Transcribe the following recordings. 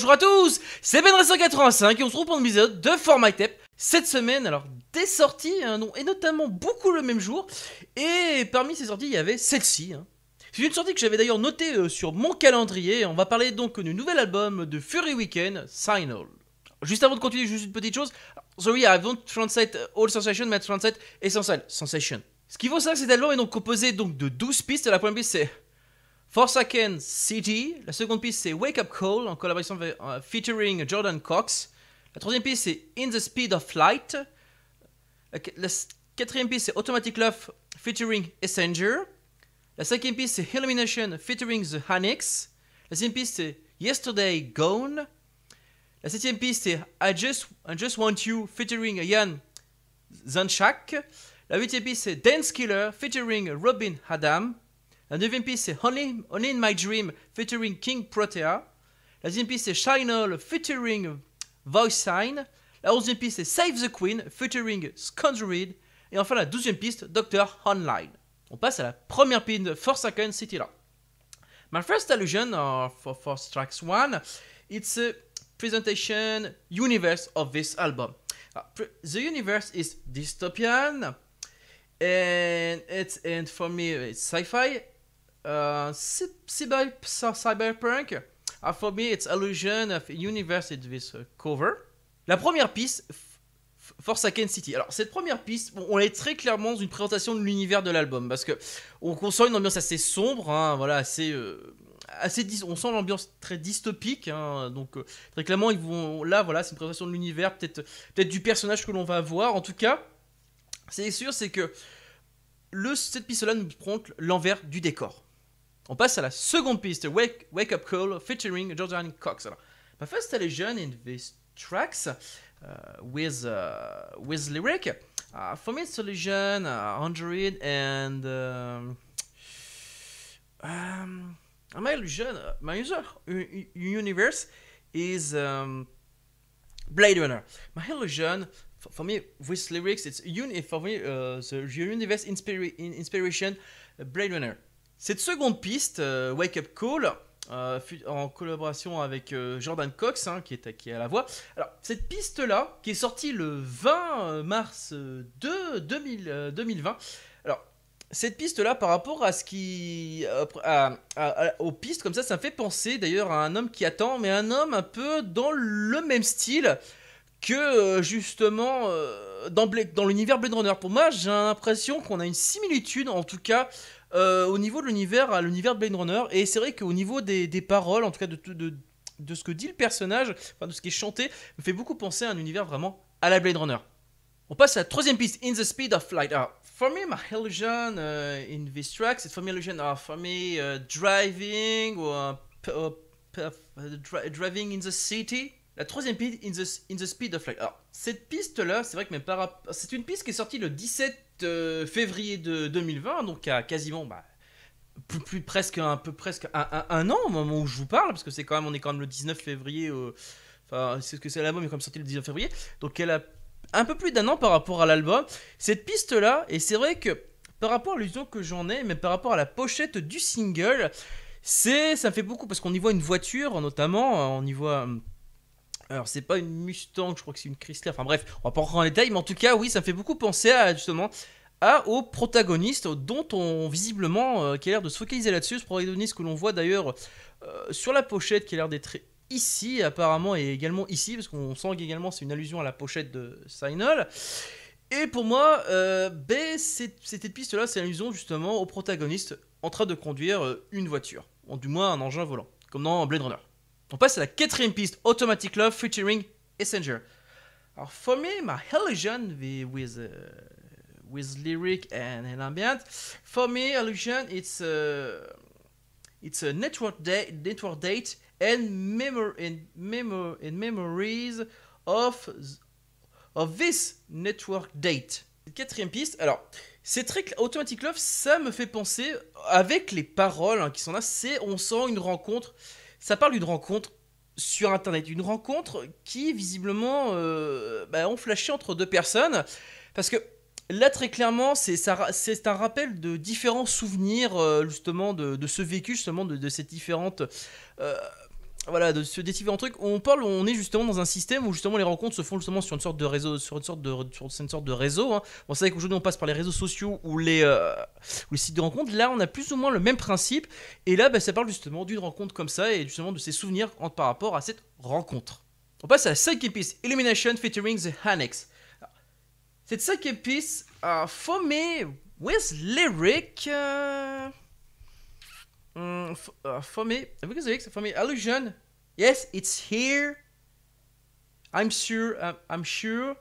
bonjour à tous, c'est ben 185 et on se retrouve pour un épisode de Formatep cette semaine. Alors, des sorties, hein, et notamment beaucoup le même jour. Et parmi ces sorties, il y avait celle-ci. Hein. C'est une sortie que j'avais d'ailleurs notée euh, sur mon calendrier. On va parler donc du nouvel album de Fury Weekend, Signal. Juste avant de continuer, juste une petite chose. Sorry, I don't translate all sensation, mais translate essential, sensation. Ce qui vaut ça, cet album est donc composé donc de 12 pistes. La première piste, c'est Forsaken City. La seconde piste, c'est Wake Up Call, en collaboration avec, euh, featuring Jordan Cox. La troisième piste, c'est In the Speed of Light. La, quatrième piste, c'est Automatic Love, featuring Essenger. La cinquième piste, c'est Illumination, featuring The Hanix. La sixième piste, c'est Yesterday Gone. La septième piste, c'est I Just, I Just Want You, featuring Yann Zanshak. La huitième piste, c'est Dance Killer, featuring Robin Adam. La deuxième piste, c'est Only, in My Dream featuring King Protea. La deuxième piste, c'est Shinal featuring Voice Sign. La onzième piste, c'est Save the Queen featuring Scoundrel. Et enfin, la douzième piste, Doctor Online. On passe à la première piste de For Second City Ma My first allusion euh, for, four tracks one, it's a presentation universe of this album. Ah, the universe is dystopian, and it's and for me it's sci-fi euh, cyber, Cyberpunk For me, its illusion of universe with cover. La première piste, Forsaken City. Alors cette première piste, on est très clairement dans une présentation de l'univers de l'album parce que on, sent une ambiance assez sombre, hein, voilà, assez, euh, on sent l'ambiance très dystopique. Hein, donc euh, très clairement, ils vont là, voilà, c'est une présentation de l'univers, peut-être peut-être du personnage que l'on va voir. En tout cas, c'est sûr, c'est que le, cette piste-là nous prend l'envers du décor. On passe à la seconde piste, Wake, Wake Up Call, featuring Jordan Cox. Alors, ma illusion in these tracks uh, with, uh, with lyric, uh, for me solution, uh, 100 and... Euh, um, um, my illusion, my user, universe is um, Blade Runner. My illusion, for, for me, with lyrics, it's uni for me, euh, the universe inspiration, Blade Runner. Cette seconde piste, euh, Wake Up Call, euh, en collaboration avec euh, Jordan Cox, hein, qui, est, qui à la voix. Alors, cette piste-là, qui est sortie le 20 mars 2, 2020, alors, cette piste-là, par rapport à ce qui. aux pistes comme ça, ça me fait penser d'ailleurs à un homme qui attend, mais un homme un peu dans le même style que justement dans, dans l'univers Blade Runner. Pour moi, j'ai l'impression qu'on a une similitude, en tout cas, euh, au niveau de l'univers, à l'univers de Blade Runner. Et c'est vrai qu'au niveau des, paroles, en tout cas de, de, ce que dit le personnage, enfin de ce qui est chanté, me fait beaucoup penser à un univers vraiment à la Blade Runner. On passe à la troisième piste, In the Speed of Light. Alors, for me, my illusion euh, in this track, c'est ah, for me for euh, me driving, or, driving in the city. La troisième piste, In the, in the Speed of Light. cette piste-là, c'est vrai que mes c'est une piste qui est sortie le 17 euh, février de 2020, donc à quasiment bah, plus, presque un peu presque un, an au moment où je vous parle, parce que c'est quand même on est quand même le 19 février. Euh, enfin, c'est ce que c'est l'album est quand même sorti le 19 février, donc elle a un peu plus d'un an par rapport à l'album. Cette piste là, et c'est vrai que par rapport à l'illusion que j'en ai, mais par rapport à la pochette du single, c'est ça fait beaucoup parce qu'on y voit une voiture notamment, on y voit hum, alors, c'est pas une Mustang, je crois que c'est une Chrysler. Enfin bref, on va pas rentrer en détail, mais en tout cas, oui, ça me fait beaucoup penser à justement à, au protagoniste dont on visiblement euh, qui a l'air de se focaliser là-dessus. Ce protagoniste que l'on voit d'ailleurs euh, sur la pochette qui a l'air d'être ici apparemment et également ici parce qu'on sent également c'est une allusion à la pochette de Signal. Et pour moi, euh, B, ben, cette piste-là, c'est allusion justement au protagoniste en train de conduire euh, une voiture, ou du moins un engin volant, comme dans Blade Runner. On passe à la quatrième piste, Automatic Love featuring Essenger. Alors, for me, my illusion with, uh, with lyric and, and, ambient, for me, illusion, it's a, uh, it's a network, network date and, memor and, memories of, of this network date. Quatrième piste, alors, c'est très Automatic Love, ça me fait penser, avec les paroles hein, qui sont là, c'est on sent une rencontre ça parle d'une rencontre sur Internet, une rencontre qui visiblement euh, bah, ont flashé entre deux personnes, parce que là très clairement c'est un rappel de différents souvenirs euh, justement de, ce vécu, justement de, ces différentes... Euh, voilà, de se détiver en truc. On parle, on est justement dans un système où justement les rencontres se font justement sur une sorte de réseau, sur une sorte de, sur une sorte de réseau. c'est hein. qu'aujourd'hui on passe par les réseaux sociaux euh, ou les, sites de rencontres. Là, on a plus ou moins le même principe. Et là, bah, ça parle justement d'une rencontre comme ça et justement de ses souvenirs par rapport à cette rencontre. On passe à la cinquième piste, Illumination featuring The Annex. Cette cinquième piste, formée with lyric. Euh, Mm, uh, voor que vous avez illusion. Yes, it's here. I'm sure, I'm, sure.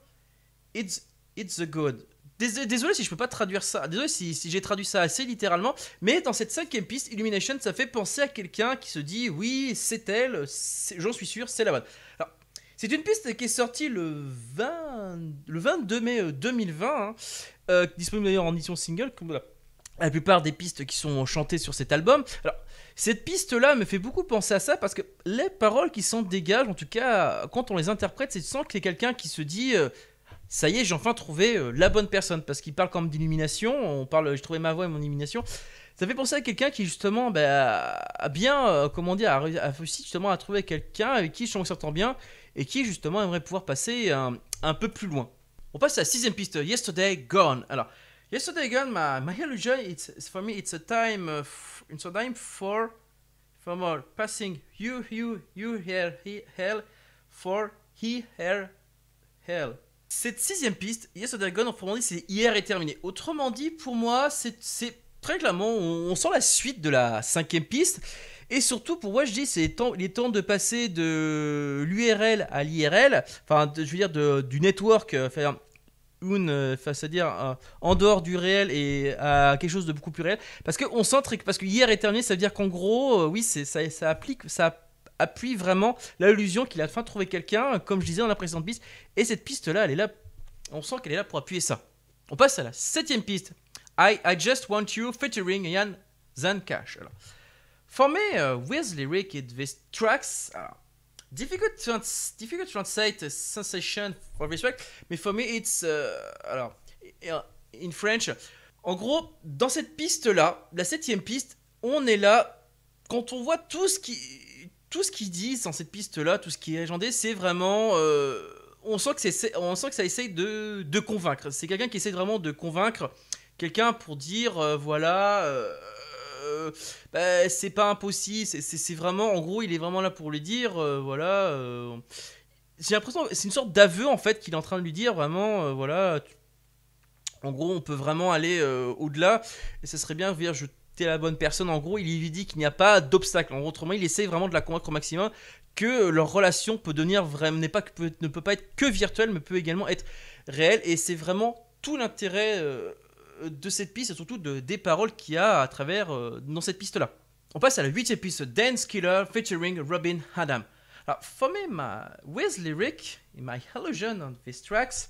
It's, it's the good. Désolé si je peux pas traduire ça. Désolé si, si j'ai traduit ça assez littéralement. Mais dans cette cinquième piste, Illumination, ça fait penser à quelqu'un qui se dit Oui, c'est elle, j'en suis sûr, c'est la bonne. c'est une piste qui est sortie le, 20, le 22 mai 2020, euh, hein, euh, disponible d'ailleurs en édition single. Comme, voilà la plupart des pistes qui sont chantées sur cet album. Alors, cette piste-là me fait beaucoup penser à ça parce que les paroles qui s'en dégagent, en tout cas, quand on les interprète, c'est sens que c'est quelqu'un qui se dit euh, ça y est, j'ai enfin trouvé euh, la bonne personne parce qu'il parle comme d'illumination. On parle, j'ai trouvé ma voix et mon illumination. Ça fait penser à quelqu'un qui justement bah, a bien, euh, comment dire, a, réussi justement à trouver quelqu'un avec qui je s'entend bien et qui justement aimerait pouvoir passer un, un peu plus loin. On passe à la sixième piste, Yesterday Gone. Alors yesterday ma again, my, illusion, it's, for me, it's a time, uh, it's a time for, more passing you, you, you, here, he, hell, for he, her, hell. Cette sixième piste, yesterday again, c'est hier est terminé. Autrement dit, pour moi, c'est très clairement, on, sent la suite de la cinquième piste. Et surtout, pour moi, je dis, c'est temps, est temps de passer de l'URL à l'IRL, enfin, je veux dire, de, du network, euh, une euh, face à dire en dehors du réel et à quelque chose de beaucoup plus réel parce que on sent parce que hier terminé ça veut dire qu'en gros euh, oui c'est ça, ça applique ça appuie vraiment l'allusion qu'il a enfin trouvé quelqu'un comme je disais dans la précédente piste et cette piste là elle est là on sent qu'elle est là pour appuyer ça on passe à la septième piste I, just want you featuring Ian Zancash alors formé with lyric et with tracks difficult to difficult translate sensation for respect, mais for me it's euh, alors euh, in French. En gros, dans cette piste là, la septième piste, on est là quand on voit tout ce qui tout ce qu'ils disent dans cette piste là, tout ce qui est agendé, c'est vraiment euh, on sent que c'est on sent que ça essaye de, de convaincre. C'est quelqu'un qui essaie vraiment de convaincre quelqu'un pour dire voilà euh, bah, c'est pas impossible. C'est vraiment, en gros, il est vraiment là pour lui dire, euh, voilà. Euh, j'ai l'impression, c'est une sorte d'aveu en fait qu'il est en train de lui dire, vraiment, voilà. en gros, on peut vraiment aller au-delà. Et ce serait bien, je t'ai la bonne personne. En gros, il lui dit qu'il n'y a pas d'obstacle. En gros, autrement, il essaie vraiment de la convaincre au maximum que leur relation peut devenir vraiment, pas, peut, ne peut pas être que virtuelle, mais peut également être réelle. Et c'est vraiment tout l'intérêt de cette piste et surtout de, des paroles qu'il y a à travers euh, dans cette piste-là. On passe à la huitième piste, Dance Killer featuring Robin Adam. Alors, for me, my with lyric in my halogen on these tracks,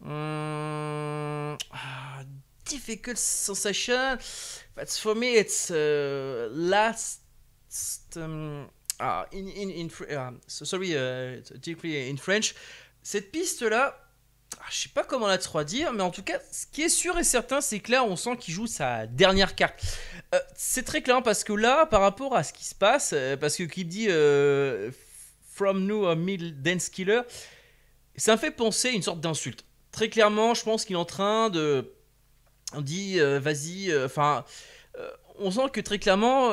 hmm, difficult sensation, but for me it's uh, last. Um, ah, in, in, ah, sorry, uh, in French. Cette piste-là, je ah, je sais pas comment la 3 dire, mais en tout cas, ce qui est sûr et certain, c'est que là, on sent qu'il joue sa dernière carte. Euh, c'est très clair hein, parce que là, par rapport à ce qui se passe, euh, parce que qui dit euh, From New a Mill Dance Killer, ça me fait penser à une sorte d'insulte. Très clairement, je pense qu'il est en train de. On dit, vas-y, enfin. on sent que très clairement,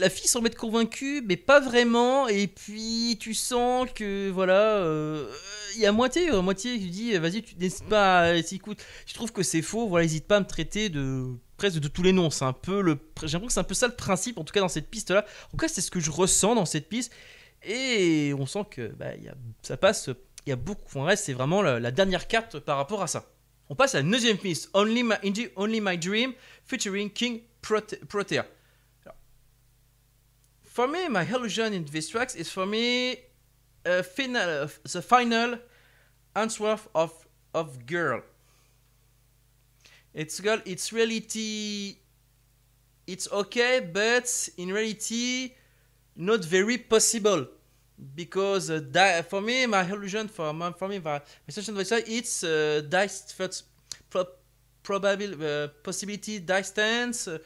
la fille semble être convaincue, mais pas vraiment. Et puis tu sens que voilà, euh, il y a moitié, euh, moitié qui dis euh, vas-y, tu n'hésites pas, à, écoute, tu trouve que c'est faux. Voilà, n'hésite pas à me traiter de presque de tous les noms. C'est un peu le, j'ai l'impression que c'est un peu ça le principe, en tout cas dans cette piste là. En tout cas, c'est ce que je ressens dans cette piste. Et on sent que bah, ça passe, il y a beaucoup. En reste, c'est vraiment la, dernière carte par rapport à ça. On passe à la neuvième piste, Only My, Only My Dream, featuring King Protea. for me, my illusion in these tracks is for me a final, the final answer of of girl. It's girl. It's reality. It's okay, but in reality, not very possible because uh, di- for me my illusion for my, for me my session it's uh, dice first pro- probable uh, possibility distance. Uh,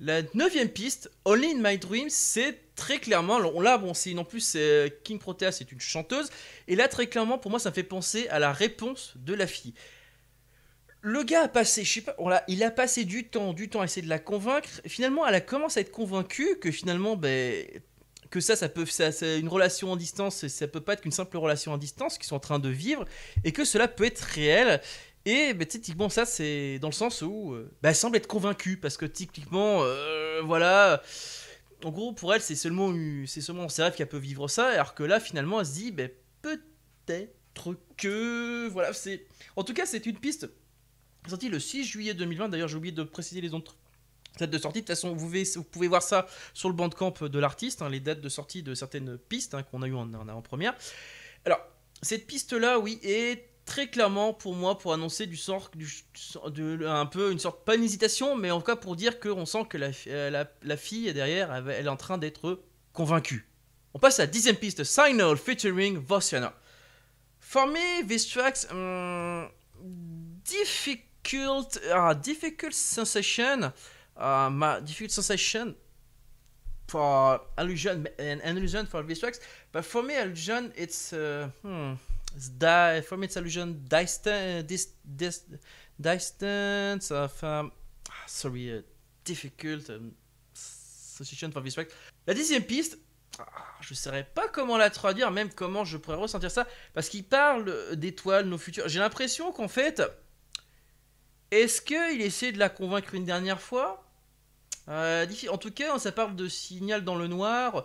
La neuvième piste, Only in My Dreams, c'est très clairement, là bon c'est non plus c'est euh, King Protea, c'est une chanteuse, et là très clairement pour moi ça me fait penser à la réponse de la fille. Le gars a passé, je sais pas, il a passé du temps, du temps à essayer de la convaincre. Finalement, elle a commencé à être convaincue que finalement, ben, que ça, ça peut, ça, une relation en distance, ça peut pas être qu'une simple relation en distance qu'ils sont en train de vivre, et que cela peut être réel, et bah, typiquement, ça, c'est dans le sens où euh, bah, elle semble être convaincue, parce que typiquement, euh, voilà. En gros, pour elle, c'est seulement, c'est seulement ses rêves qu'elle peut vivre ça, alors que là, finalement, elle se dit, bah, peut-être que. Voilà, c'est. En tout cas, c'est une piste. Sortie le 6 juillet 2020, d'ailleurs, j'ai oublié de préciser les autres dates de sortie. De toute façon, vous pouvez, vous pouvez voir ça sur le bandcamp de l'artiste, hein, les dates de sortie de certaines pistes hein, qu'on a eues en, en avant-première. Alors, cette piste-là, oui, est très clairement pour moi pour annoncer du sort du, de, un peu une sorte pas une hésitation mais en tout cas pour dire qu'on sent que la, euh, la, la, fille derrière elle, est en train d'être convaincue. On passe à la dixième piste Signal featuring Vossiana. For me this track's hmm, difficult uh, difficult sensation uh, ma difficult sensation for allusion an illusion for this tracks for me allusion it's uh, hmm solution distance, distance sorry, difficult for La dixième piste, ah, je ne saurais pas comment la traduire, même comment je pourrais ressentir ça, parce qu'il parle d'étoiles, nos futurs. J'ai l'impression qu'en fait, est-ce qu'il essaie de la convaincre une dernière fois euh, En tout cas, ça parle de signal dans le noir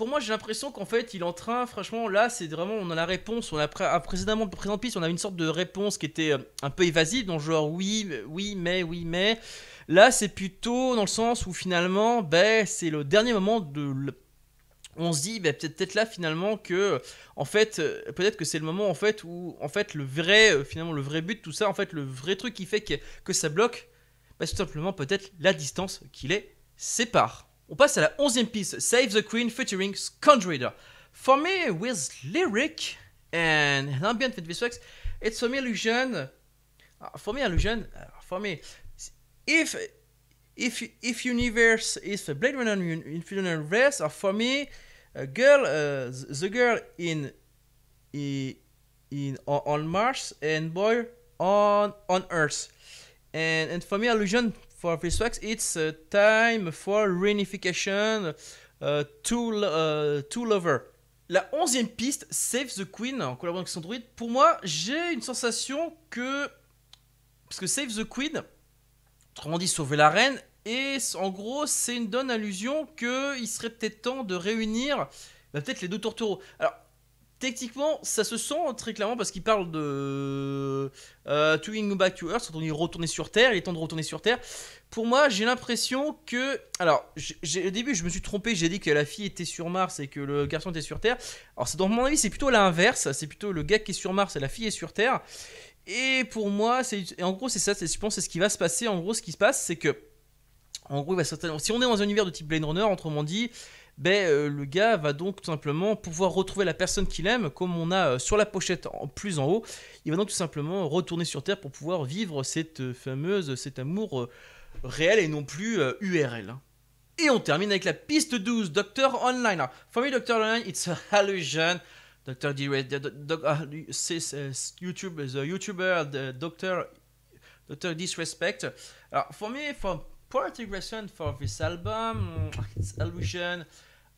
pour moi, j'ai l'impression qu'en fait, il est en train, franchement, là, c'est vraiment, on a la réponse. On a précédemment, présent piste, on a une sorte de réponse qui était euh, un peu évasive, dans genre oui, oui, mais, oui, mais. Là, c'est plutôt dans le sens où finalement, ben, c'est le dernier moment de. On se dit ben, peut-être peut là finalement que en fait euh, peut-être que c'est le moment en fait où en fait le vrai euh, finalement le vrai but tout ça en fait le vrai truc qui fait que, que ça bloque ben, c'est tout simplement peut-être la distance qui les sépare. On passe à la onzième piste, Save the Queen featuring For me, with lyric and ambient visuals, it's for me illusion. For me illusion, for me, if if if universe is a Blade Runner universe, or for me, a girl, uh, the girl in in on Mars and boy on on Earth, and and for me illusion for it's time for to, euh, to euh, lover. La onzième piste, Save the Queen, en collaboration avec Sandroid, Pour moi, j'ai une sensation que... Parce que Save the Queen, autrement dit sauver la reine, et en gros, c'est une donne allusion qu'il serait peut-être temps de réunir bah, peut-être les deux tourtereaux. Techniquement, ça se sent hein, très clairement parce qu'il parle de euh, To Back to Earth, quand on est retourné sur Terre, il est temps de retourner sur Terre. Pour moi, j'ai l'impression que. Alors, au début, je me suis trompé, j'ai dit que la fille était sur Mars et que le garçon était sur Terre. Alors, c'est, dans mon avis, c'est plutôt l'inverse, c'est plutôt le gars qui est sur Mars et la fille est sur Terre. Et pour moi, c'est, en gros, c'est ça, c'est, je pense c'est ce qui va se passer. En gros, ce qui se passe, c'est que. En gros, il va certainement. Si on est dans un univers de type Blade Runner, autrement dit, ben, euh, le gars va donc tout simplement pouvoir retrouver la personne qu'il aime, comme on a euh, sur la pochette en plus en haut. Il va donc tout simplement retourner sur Terre pour pouvoir vivre cette euh, fameuse, cet amour réel et non plus URL. Hein. Et on termine avec la piste 12, Docteur Online. For me, Doctor Online, it's a illusion. Doctor YouTube, YouTuber, Disrespect. Alors, for me, for poor integration for this album, it's illusion.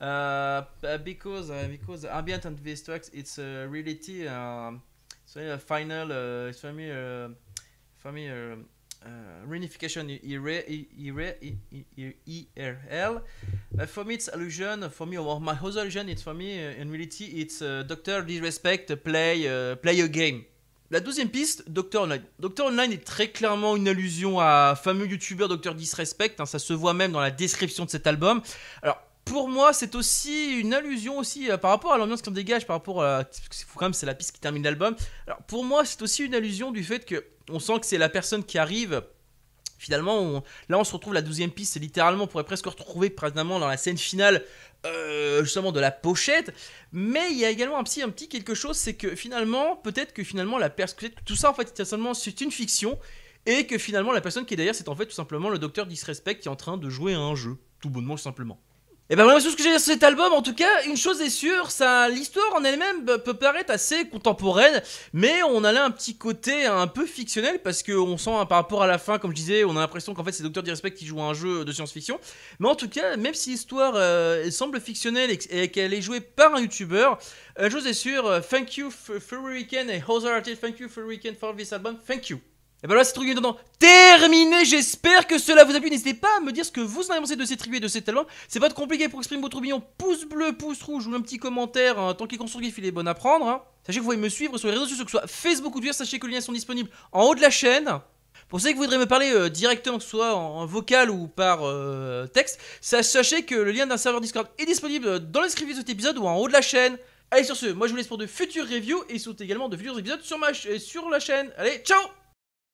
Uh, uh, because uh, because ambient and VS tracks it's a reality so a final uh, it's for me uh, for me um, uh, reunification ERL for me it's allusion. for me or my other allusion it's for me in reality it's uh, Doctor Disrespect play play a game La deuxième piste, Doctor Online. Doctor Online est très clairement une allusion à fameux youtubeur Doctor Disrespect, hein, ça se voit même dans la description de cet album. Alors, pour moi, c'est aussi une allusion aussi euh, par rapport à l'ambiance qu'on dégage, par rapport euh, à quand même c'est la piste qui termine l'album. Alors pour moi, c'est aussi une allusion du fait que on sent que c'est la personne qui arrive. Finalement, là, on se retrouve la douzième piste, c'est littéralement, on pourrait presque retrouver présentement dans la scène finale, euh, justement, de la pochette. Mais il y a également un petit, quelque chose, c'est que finalement, peut-être que finalement, la personne, tout ça, en fait, c'est c'est une fiction, et que finalement, la personne qui est derrière, c'est en fait tout simplement le docteur Disrespect qui est en train de jouer à un jeu, tout bonnement, tout simplement. Et eh ben voilà ce que j'ai sur cet album. En tout cas, une chose est sûre, ça, l'histoire en elle-même peut paraître assez contemporaine, mais on a là un petit côté un peu fictionnel parce qu'on sent hein, par rapport à la fin, comme je disais, on a l'impression qu'en fait c'est Docteur D-Respect qui joue un jeu de science-fiction. Mais en tout cas, même si l'histoire euh, semble fictionnelle et, qu'elle est jouée par un youtubeur, une euh, chose est sûre, euh, thank you for, for weekend et Artist, thank you for weekend for this album, thank you. Et eh voilà, ben cette c'est est dedans. Terminé, j'espère que cela vous a plu. N'hésitez pas à me dire ce que vous en avez pensé de cette tribus et de cet album. C'est pas de compliqué pour exprimer votre opinion. Pouce bleu, pouce rouge ou un petit commentaire. Hein, tant qu'il est constructif, il est bon à prendre. Hein. Sachez que vous pouvez me suivre sur les réseaux sociaux, que ce soit Facebook ou Twitter. Sachez que les liens sont disponibles en haut de la chaîne. Pour ceux qui voudraient me parler euh, directement, que ce soit en vocal ou par euh, texte, sachez que le lien d'un serveur Discord est disponible euh, dans la description de cet épisode ou en haut de la chaîne. Allez, sur ce, moi je vous laisse pour de futures reviews et surtout également de futurs épisodes sur, ma sur la chaîne. Allez, ciao